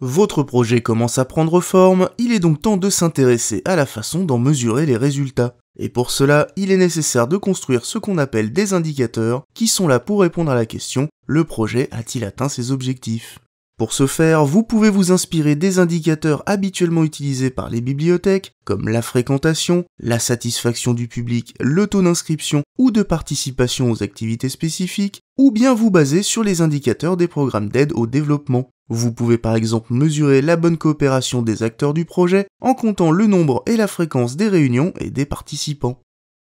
Votre projet commence à prendre forme, il est donc temps de s'intéresser à la façon d'en mesurer les résultats. Et pour cela, il est nécessaire de construire ce qu'on appelle des indicateurs qui sont là pour répondre à la question le projet a-t-il atteint ses objectifs Pour ce faire, vous pouvez vous inspirer des indicateurs habituellement utilisés par les bibliothèques, comme la fréquentation, la satisfaction du public, le taux d'inscription ou de participation aux activités spécifiques, ou bien vous baser sur les indicateurs des programmes d'aide au développement. Vous pouvez par exemple mesurer la bonne coopération des acteurs du projet en comptant le nombre et la fréquence des réunions et des participants.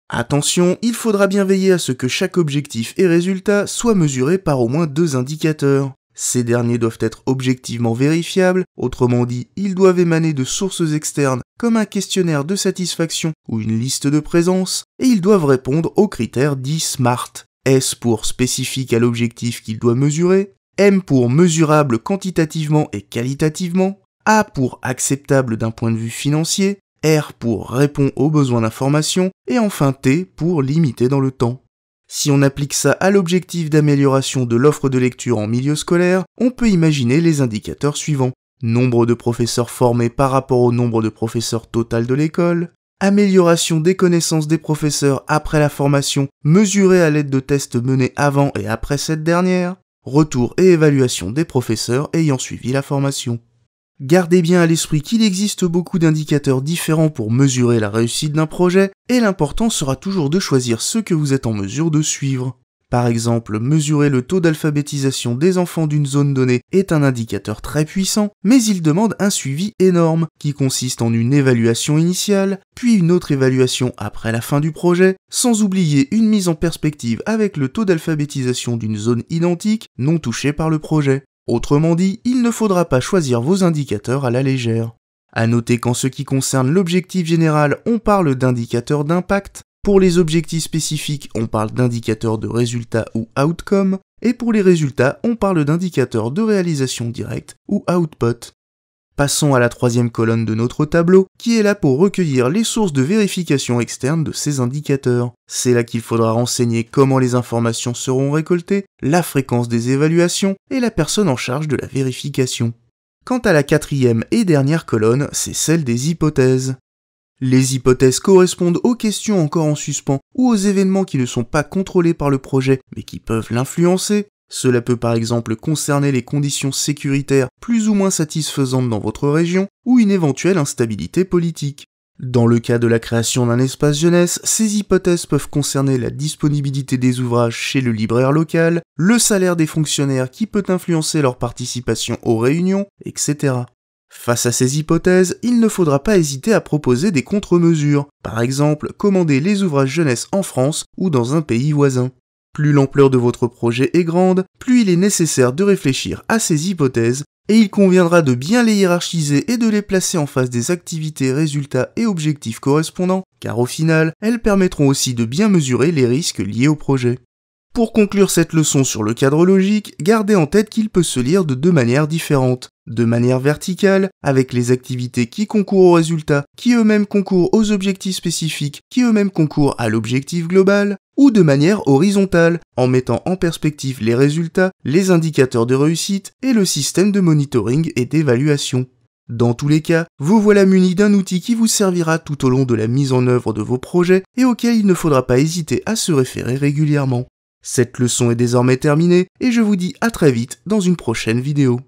Attention, il faudra bien veiller à ce que chaque objectif et résultat soit mesuré par au moins deux indicateurs. Ces derniers doivent être objectivement vérifiables, autrement dit, ils doivent émaner de sources externes comme un questionnaire de satisfaction ou une liste de présence, et ils doivent répondre aux critères dits SMART. S pour spécifique à l'objectif qu'il doit mesurer, M pour mesurable quantitativement et qualitativement, A pour acceptable d'un point de vue financier, R pour répond aux besoins d'information, et enfin T pour limiter dans le temps. Si on applique ça à l'objectif d'amélioration de l'offre de lecture en milieu scolaire, on peut imaginer les indicateurs suivants. Nombre de professeurs formés par rapport au nombre de professeurs total de l'école, amélioration des connaissances des professeurs après la formation mesurée à l'aide de tests menés avant et après cette dernière, retour et évaluation des professeurs ayant suivi la formation. Gardez bien à l'esprit qu'il existe beaucoup d'indicateurs différents pour mesurer la réussite d'un projet, et l'important sera toujours de choisir ce que vous êtes en mesure de suivre. Par exemple, mesurer le taux d'alphabétisation des enfants d'une zone donnée est un indicateur très puissant, mais il demande un suivi énorme, qui consiste en une évaluation initiale, puis une autre évaluation après la fin du projet, sans oublier une mise en perspective avec le taux d'alphabétisation d'une zone identique non touchée par le projet. Autrement dit, il ne faudra pas choisir vos indicateurs à la légère. À noter qu'en ce qui concerne l'objectif général, on parle d'indicateurs d'impact, pour les objectifs spécifiques, on parle d'indicateurs de résultats ou outcome, et pour les résultats, on parle d'indicateurs de réalisation directe ou output. Passons à la troisième colonne de notre tableau, qui est là pour recueillir les sources de vérification externe de ces indicateurs. C'est là qu'il faudra renseigner comment les informations seront récoltées, la fréquence des évaluations et la personne en charge de la vérification. Quant à la quatrième et dernière colonne, c'est celle des hypothèses. Les hypothèses correspondent aux questions encore en suspens ou aux événements qui ne sont pas contrôlés par le projet mais qui peuvent l'influencer. Cela peut par exemple concerner les conditions sécuritaires plus ou moins satisfaisantes dans votre région ou une éventuelle instabilité politique. Dans le cas de la création d'un espace jeunesse, ces hypothèses peuvent concerner la disponibilité des ouvrages chez le libraire local, le salaire des fonctionnaires qui peut influencer leur participation aux réunions, etc. Face à ces hypothèses, il ne faudra pas hésiter à proposer des contre-mesures, par exemple commander les ouvrages jeunesse en France ou dans un pays voisin. Plus l'ampleur de votre projet est grande, plus il est nécessaire de réfléchir à ces hypothèses, et il conviendra de bien les hiérarchiser et de les placer en face des activités, résultats et objectifs correspondants, car au final, elles permettront aussi de bien mesurer les risques liés au projet. Pour conclure cette leçon sur le cadre logique, gardez en tête qu'il peut se lire de deux manières différentes de manière verticale, avec les activités qui concourent aux résultats, qui eux-mêmes concourent aux objectifs spécifiques, qui eux-mêmes concourent à l'objectif global, ou de manière horizontale, en mettant en perspective les résultats, les indicateurs de réussite et le système de monitoring et d'évaluation. Dans tous les cas, vous voilà muni d'un outil qui vous servira tout au long de la mise en œuvre de vos projets et auquel il ne faudra pas hésiter à se référer régulièrement. Cette leçon est désormais terminée et je vous dis à très vite dans une prochaine vidéo.